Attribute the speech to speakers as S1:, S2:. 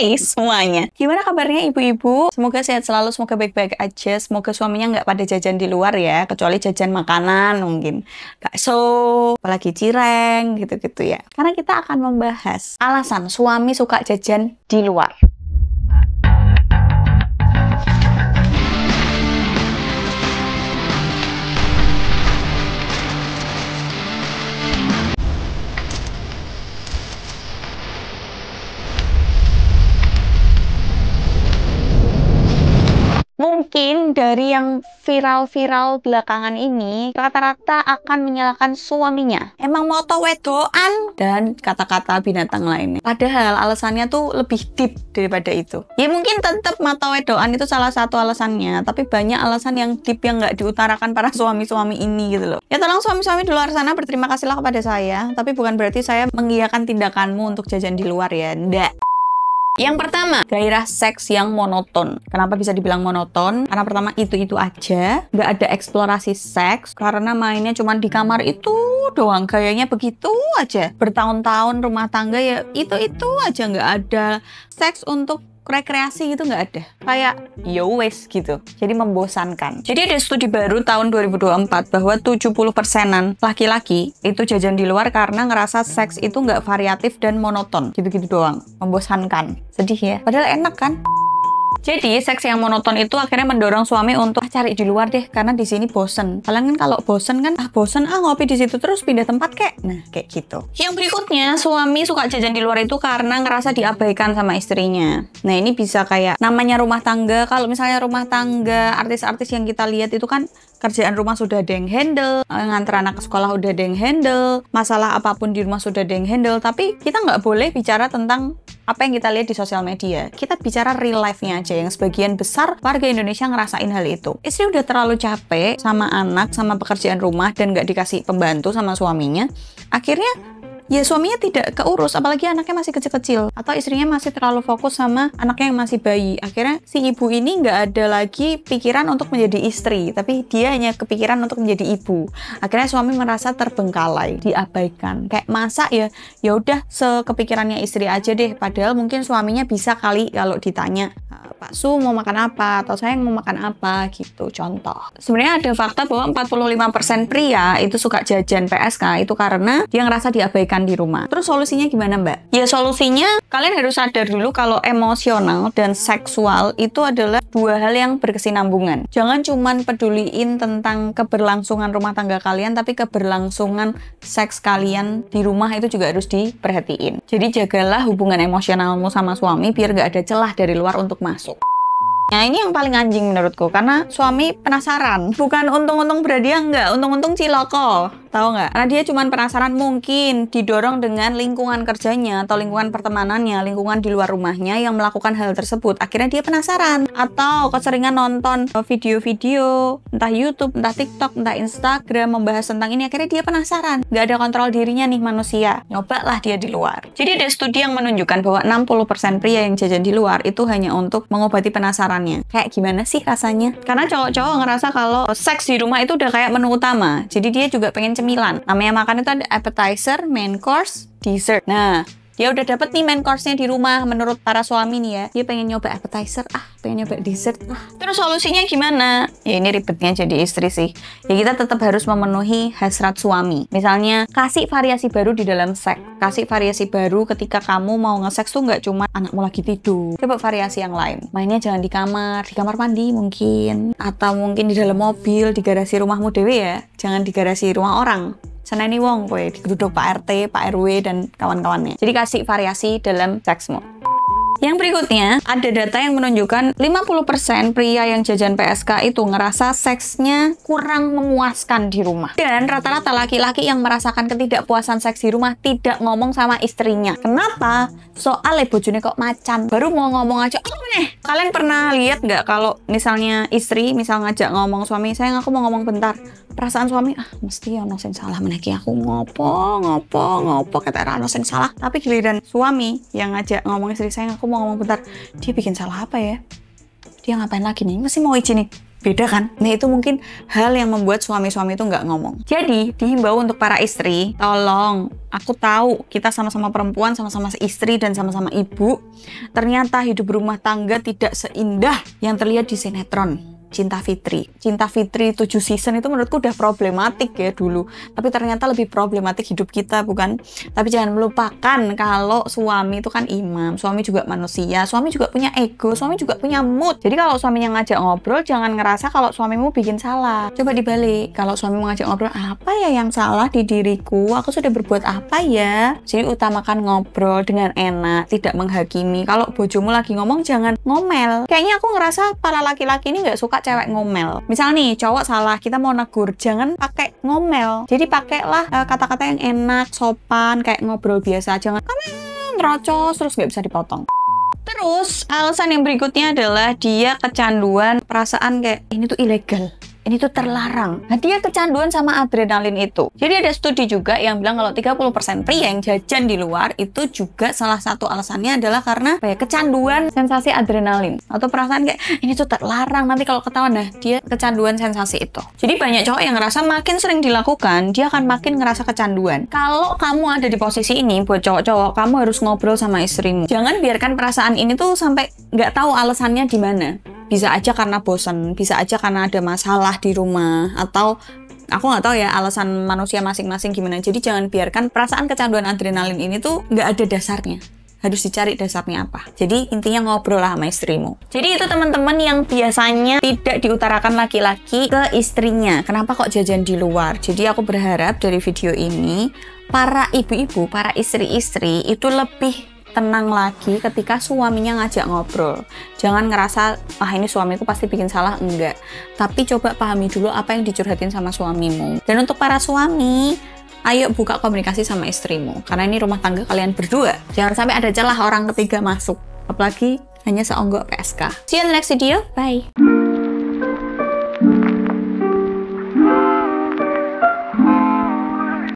S1: Hai semuanya. Gimana kabarnya ibu-ibu? Semoga sehat selalu, semoga baik-baik aja. Semoga suaminya nggak pada jajan di luar ya, kecuali jajan makanan mungkin. Bakso, apalagi cireng gitu-gitu ya. Karena kita akan membahas alasan suami suka jajan di luar. dari yang viral-viral belakangan ini rata-rata akan menyalahkan suaminya. Emang moto wedoan dan kata-kata binatang lainnya. Padahal alasannya tuh lebih deep daripada itu. Ya mungkin tetap mata wedoan itu salah satu alasannya, tapi banyak alasan yang deep yang nggak diutarakan para suami-suami ini gitu loh. Ya tolong suami-suami di luar sana berterima kasihlah kepada saya, tapi bukan berarti saya mengiyakan tindakanmu untuk jajan di luar ya. Ndak. Yang pertama, gairah seks yang monoton. Kenapa bisa dibilang monoton? Karena pertama itu-itu aja, nggak ada eksplorasi seks, karena mainnya cuma di kamar itu doang, kayaknya begitu aja. Bertahun-tahun rumah tangga ya itu-itu aja, nggak ada seks untuk rekreasi gitu nggak ada kayak yo ya wes gitu jadi membosankan jadi ada studi baru tahun 2024 bahwa 70 persenan laki-laki itu jajan di luar karena ngerasa seks itu nggak variatif dan monoton gitu-gitu doang membosankan sedih ya padahal enak kan jadi, seks yang monoton itu akhirnya mendorong suami untuk ah, cari di luar deh, karena di sini bosen. Kalian kan kalau bosen kan, ah bosen ah ngopi di situ terus pindah tempat kek. Nah, kayak gitu. Yang berikutnya, suami suka jajan di luar itu karena ngerasa diabaikan sama istrinya. Nah, ini bisa kayak namanya rumah tangga. Kalau misalnya rumah tangga, artis-artis yang kita lihat itu kan kerjaan rumah sudah ada yang handle, eh, ngantar anak ke sekolah udah ada yang handle, masalah apapun di rumah sudah ada yang handle, tapi kita nggak boleh bicara tentang apa yang kita lihat di sosial media. Kita bicara real life-nya aja yang sebagian besar warga Indonesia ngerasain hal itu. Istri udah terlalu capek sama anak, sama pekerjaan rumah dan nggak dikasih pembantu sama suaminya. Akhirnya ya suaminya tidak keurus apalagi anaknya masih kecil-kecil atau istrinya masih terlalu fokus sama anaknya yang masih bayi akhirnya si ibu ini nggak ada lagi pikiran untuk menjadi istri tapi dia hanya kepikiran untuk menjadi ibu akhirnya suami merasa terbengkalai diabaikan kayak masa ya ya udah sekepikirannya istri aja deh padahal mungkin suaminya bisa kali kalau ditanya Pak Su mau makan apa atau saya mau makan apa gitu contoh. Sebenarnya ada fakta bahwa 45% pria itu suka jajan PSK itu karena dia ngerasa diabaikan di rumah. Terus solusinya gimana Mbak? Ya solusinya kalian harus sadar dulu kalau emosional dan seksual itu adalah dua hal yang berkesinambungan. Jangan cuman peduliin tentang keberlangsungan rumah tangga kalian tapi keberlangsungan seks kalian di rumah itu juga harus diperhatiin. Jadi jagalah hubungan emosionalmu sama suami biar gak ada celah dari luar untuk masuk. Nah ini yang paling anjing menurutku karena suami penasaran. Bukan untung-untung berhadiah enggak, untung-untung ciloko. Tahu nggak? Karena dia cuma penasaran mungkin didorong dengan lingkungan kerjanya atau lingkungan pertemanannya, lingkungan di luar rumahnya yang melakukan hal tersebut. Akhirnya dia penasaran atau keseringan nonton video-video entah YouTube, entah TikTok, entah Instagram membahas tentang ini. Akhirnya dia penasaran. Nggak ada kontrol dirinya nih manusia. Nyobalah dia di luar. Jadi ada studi yang menunjukkan bahwa 60% pria yang jajan di luar itu hanya untuk mengobati penasaran pacarannya. Kayak gimana sih rasanya? Karena cowok-cowok ngerasa kalau seks di rumah itu udah kayak menu utama. Jadi dia juga pengen cemilan. Namanya makan itu ada appetizer, main course, dessert. Nah, dia ya udah dapet nih main course-nya di rumah menurut para suami nih ya dia pengen nyoba appetizer ah pengen nyoba dessert ah terus solusinya gimana ya ini ribetnya jadi istri sih ya kita tetap harus memenuhi hasrat suami misalnya kasih variasi baru di dalam seks kasih variasi baru ketika kamu mau ngeseks tuh nggak cuma anakmu lagi tidur coba variasi yang lain mainnya jangan di kamar di kamar mandi mungkin atau mungkin di dalam mobil di garasi rumahmu Dewi ya jangan di garasi rumah orang seneni wong kowe digeruduk Pak RT, Pak RW dan kawan-kawannya. Jadi kasih variasi dalam seksmu. Yang berikutnya, ada data yang menunjukkan 50% pria yang jajan PSK itu ngerasa seksnya kurang memuaskan di rumah. Dan rata-rata laki-laki yang merasakan ketidakpuasan seks di rumah tidak ngomong sama istrinya. Kenapa? Soalnya bojone kok macan. Baru mau ngomong aja, Oh, nih? Kalian pernah lihat nggak kalau misalnya istri misal ngajak ngomong suami, saya aku mau ngomong bentar perasaan suami ah mesti ono sing salah meneki aku ngopo ngopo ngopo kata ono sing salah tapi giliran suami yang ngajak ngomong istri saya aku mau ngomong bentar dia bikin salah apa ya dia ngapain lagi nih masih mau izin nih beda kan? Nah itu mungkin hal yang membuat suami-suami itu nggak ngomong. Jadi dihimbau untuk para istri, tolong aku tahu kita sama-sama perempuan, sama-sama istri dan sama-sama ibu. Ternyata hidup rumah tangga tidak seindah yang terlihat di sinetron. Cinta Fitri. Cinta Fitri 7 season itu menurutku udah problematik ya dulu. Tapi ternyata lebih problematik hidup kita bukan? Tapi jangan melupakan kalau suami itu kan imam, suami juga manusia, suami juga punya ego, suami juga punya mood. Jadi kalau suaminya ngajak ngobrol jangan ngerasa kalau suamimu bikin salah. Coba dibalik, kalau suami ngajak ngobrol apa ya yang salah di diriku? Aku sudah berbuat apa ya? Jadi utamakan ngobrol dengan enak, tidak menghakimi. Kalau bojomu lagi ngomong jangan ngomel. Kayaknya aku ngerasa para laki-laki ini nggak suka cewek ngomel. Misal nih cowok salah, kita mau negur, jangan pakai ngomel. Jadi pakailah uh, kata-kata yang enak, sopan, kayak ngobrol biasa. Jangan kamu terus nggak bisa dipotong. Terus alasan yang berikutnya adalah dia kecanduan perasaan kayak ini tuh ilegal ini tuh terlarang. Nah, dia kecanduan sama adrenalin itu. Jadi ada studi juga yang bilang kalau 30% pria yang jajan di luar itu juga salah satu alasannya adalah karena kayak kecanduan sensasi adrenalin atau perasaan kayak ah, ini tuh terlarang nanti kalau ketahuan nah dia kecanduan sensasi itu. Jadi banyak cowok yang ngerasa makin sering dilakukan, dia akan makin ngerasa kecanduan. Kalau kamu ada di posisi ini buat cowok-cowok, kamu harus ngobrol sama istrimu. Jangan biarkan perasaan ini tuh sampai nggak tahu alasannya di mana bisa aja karena bosen bisa aja karena ada masalah di rumah atau aku nggak tahu ya alasan manusia masing-masing gimana jadi jangan biarkan perasaan kecanduan adrenalin ini tuh nggak ada dasarnya harus dicari dasarnya apa. Jadi intinya ngobrol lah sama istrimu. Jadi itu teman-teman yang biasanya tidak diutarakan laki-laki ke istrinya. Kenapa kok jajan di luar? Jadi aku berharap dari video ini para ibu-ibu, para istri-istri itu lebih tenang lagi ketika suaminya ngajak ngobrol. Jangan ngerasa, ah ini suamiku pasti bikin salah, enggak. Tapi coba pahami dulu apa yang dicurhatin sama suamimu. Dan untuk para suami, ayo buka komunikasi sama istrimu. Karena ini rumah tangga kalian berdua. Jangan sampai ada celah orang ketiga masuk. Apalagi hanya seonggok PSK. See you in the next video. Bye.